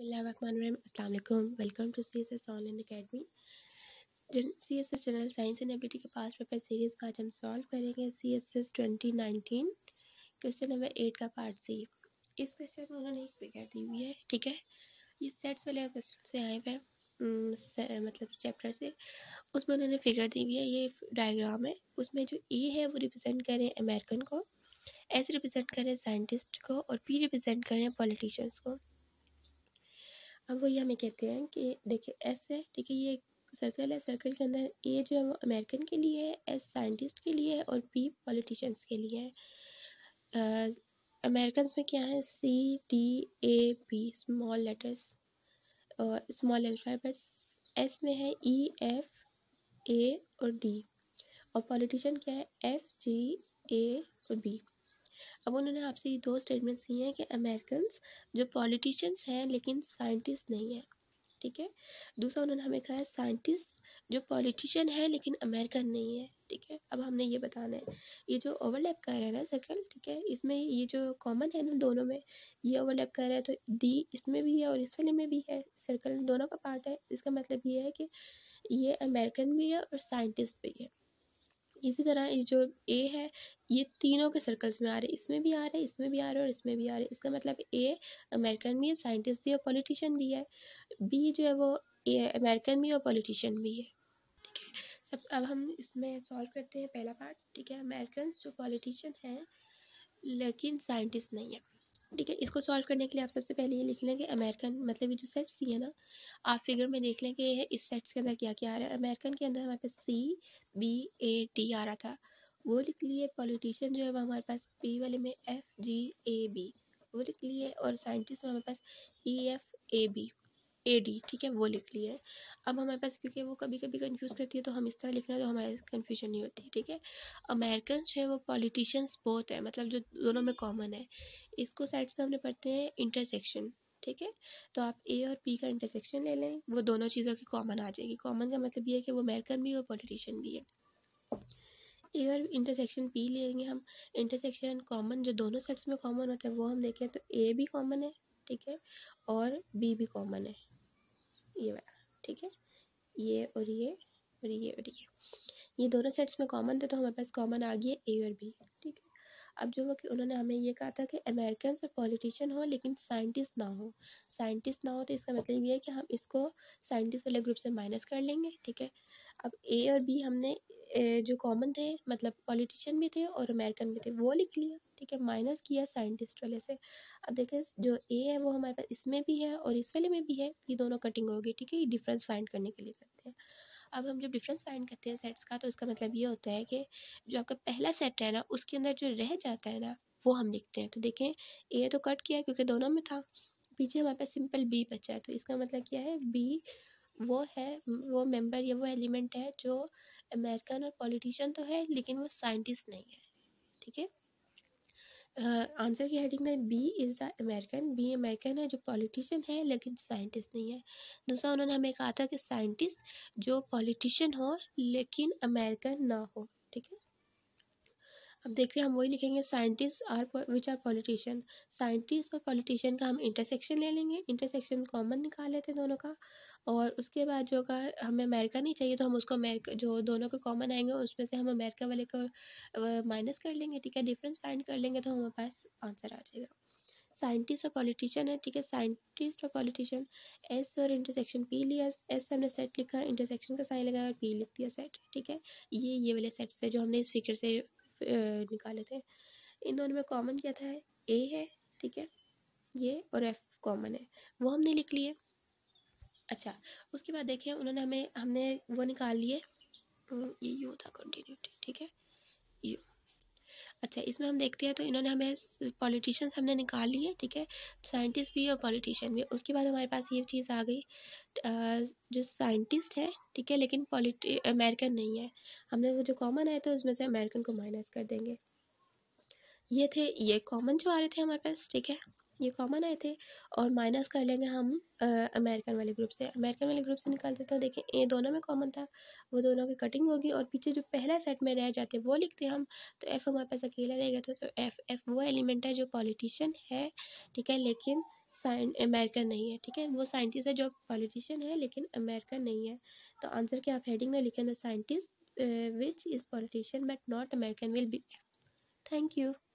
अस्सलाम welcome to C S S online academy C S S general science and ability के पास paper series में आज हम सॉल्व करेंगे C S S twenty nineteen question number eight का part C इस क्वेश्चन में उन्होंने एक फिगर दी हुई है ठीक है ये सेट्स वाले क्वेश्चन से आए हुए मतलब चैप्टर से उसमें उन्होंने फिगर दी हुई है ये डायग्राम है उसमें जो ए है वो रिप्रेजेंट करें अमेरिकन को एस रिप्रेजेंट करें साइंटिस्ट को और पी रिप्रेजेंट करें पॉलिटिशियंस को अब वही हमें कहते हैं कि देखिए एस है ठीक है ये एक सर्कल है सर्कल के अंदर ए जो है वो अमेरिकन के लिए है एस साइंटिस्ट के लिए है और पी पॉलिटिशियंस के लिए है अमेरिकन में क्या है C D A B small letters और स्मॉल अल्फ़ाबेट्स एस में है ई एफ ए और डी और पॉलिटिशियन क्या है एफ जी ए और बी अब उन्होंने आपसे ये दो स्टेटमेंट्स दी हैं कि अमेरिकन जो पॉलिटिशियंस हैं लेकिन साइंटिस्ट नहीं हैं ठीक है दूसरा उन्होंने हमें कहा है साइंटिस्ट जो पॉलिटिशियन है लेकिन अमेरिकन नहीं है ठीक है अब हमने ये बताना है ये जो ओवरलैप कर रहा है ना सर्कल ठीक है इसमें ये जो कॉमन है ना दोनों में ये ओवरलैप कर रहा है तो डी इसमें भी है और इस वाले में भी है सर्कल दोनों का पार्ट है इसका मतलब ये है कि ये अमेरिकन भी है और साइंटिस्ट भी है इसी तरह ये जो ए है ये तीनों के सर्कल्स में आ रहे हैं इसमें भी आ रहे हैं इसमें भी आ रहे और इसमें भी आ रहे इसका मतलब ए अमेरिकन भी है साइंटिस्ट भी है पॉलिटिशियन भी है बी जो है वो ए अमेरिकन भी है और पॉलिटिशियन भी है ठीक है सब अब हम इसमें सॉल्व करते हैं पहला पार्ट ठीक है अमेरिकन जो पॉलिटिशियन हैं लेकिन साइंटिस्ट नहीं है ठीक है इसको सॉल्व करने के लिए आप सबसे पहले ये लिख लेंगे अमेरिकन मतलब ये जो सेट सी है ना आप फिगर में देख लें कि ये इस सेट्स के अंदर क्या क्या आ रहा है अमेरिकन के अंदर हमारे पास सी बी ए टी आ रहा था वो लिख लिए पॉलिटिशियन जो है वो हमारे पास पी वाले में एफ जी ए बी वो लिख लिए और साइंटिस्ट हमारे पास E F A B A D ठीक है वो लिख लिया है अब हमारे पास क्योंकि वो कभी कभी कंफ्यूज करती है तो हम इस तरह लिखना है तो हमारे कन्फ्यूजन नहीं होती ठीक है अमेरिकन जो है वो पॉलिटिशियंस बहुत है मतलब जो दोनों में कॉमन है इसको साइड्स पे हमने पढ़ते हैं इंटरसेक्शन ठीक है तो आप ए और पी का इंटरसेक्शन ले लें वो दोनों चीज़ों की कॉमन आ जाएगी कॉमन का मतलब ये है कि वो अमेरिकन भी है पॉलिटिशियन भी है ए और इंटरसेक्शन पी लेंगे हम इंटरसेक्शन कॉमन जो दोनों सेट्स में कॉमन होते हैं वो हम देखें तो ए भी कॉमन है ठीक है और बी भी कॉमन है ये वाला ठीक है ये और ये और ये और ये ये दोनों सेट्स में कॉमन थे तो हमारे पास कॉमन आ गई है ए और बी ठीक है अब जो वो कि उन्होंने हमें ये कहा था कि अमेरिकन से पॉलिटिशियन हो लेकिन साइंटिस्ट ना हो साइंटिस्ट ना हो तो इसका मतलब ये है कि हम इसको साइंटिस्ट वाले ग्रुप से माइनस कर लेंगे ठीक है अब ए और बी हमने जो कॉमन थे मतलब पॉलिटिशियन भी थे और अमेरिकन भी थे वो लिख लिया ठीक है माइनस किया साइंटिस्ट वाले से अब देखें जो ए है वो हमारे पास इसमें भी है और इस वाले में भी है ये दोनों कटिंग होगी ठीक है ये डिफरेंस फाइंड करने के लिए करते हैं अब हम जब डिफरेंस फाइंड करते हैं सेट्स का तो इसका मतलब ये होता है कि जो आपका पहला सेट है ना उसके अंदर जो रह जाता है ना वो हम लिखते हैं तो देखें ए तो कट किया क्योंकि दोनों में था पीछे हमारे पास सिंपल बी बचा है तो इसका मतलब क्या है बी वो है वो मेंबर या वो एलिमेंट है जो अमेरिकन और पॉलिटिशियन तो है लेकिन वो साइंटिस्ट नहीं है ठीक है आंसर की हेडिंग था B is the American B American है जो पॉलिटिशियन है लेकिन साइंटिस्ट नहीं है दूसरा उन्होंने हमें कहा था कि साइंटिस्ट जो पॉलिटिशियन हो लेकिन अमेरिकन ना हो ठीक है अब देखते हैं हम वही लिखेंगे scientist are which are politician scientist और पॉलिटिशियन का हम इंटरसेक्शन ले लेंगे इंटरसेक्शन कॉमन निकाल लेते हैं दोनों का और उसके बाद जो का हमें अमेरिका नहीं चाहिए तो हम उसको अमेरिका जो दोनों के कॉमन आएंगे उसमें से हम अमेरिका वाले को माइनस कर लेंगे ठीक है डिफरेंस फाइंड कर लेंगे तो हमारे पास आंसर आ जाएगा साइंटिस्ट और पॉलिटिशियन है ठीक है साइंटिस्ट और पॉलिटिशियन एस और इंटरसेक्शन पी लिया एस हमने सेट लिखा इंटरसेक्शन का साइन लगाया और पी लिख दिया सेट ठीक है ये ये वाले सेट से जो हमने इस फिगर से निकाले थे इन दोनों में कॉमन क्या था ए है ठीक है ये और एफ कॉमन है वो हमने लिख लिए अच्छा उसके बाद देखें उन्होंने हमें हमने वो निकाल लिए हम्म, ये यू था कंटिन्यूटी ठीक है यू अच्छा इसमें हम देखते हैं तो इन्होंने हमें पॉलिटिशियंस हमने निकाल लिए ठीक है साइंटिस्ट भी और पॉलिटिशियन भी उसके बाद हमारे पास ये चीज़ आ गई जो साइंटिस्ट है ठीक है लेकिन पॉलिटी अमेरिकन नहीं है हमने वो जो कॉमन आए थे उसमें से अमेरिकन को माइनस कर देंगे ये थे ये कॉमन जो आ रहे थे हमारे पास ठीक है ये कॉमन आए थे और माइनस कर लेंगे हम अमेरिकन वाले ग्रुप से अमेरिकन वाले ग्रुप से निकाल देते हैं देखें ये दोनों में कॉमन था वो दोनों की कटिंग होगी और पीछे जो पहला सेट में रह जाते हैं वो लिखते हैं हम तो एफ़ हमारे पास अकेला रह गया था तो एफ़ तो एफ़ वो एलिमेंट है जो पॉलिटिशियन है ठीक है लेकिन साइन अमेरिकन नहीं है ठीक है वो साइंटिस्ट है जो पॉलिटिशियन है लेकिन अमेरिकन नहीं है तो आंसर के आप हेडिंग में लिखें scientist which is politician but not American will be thank you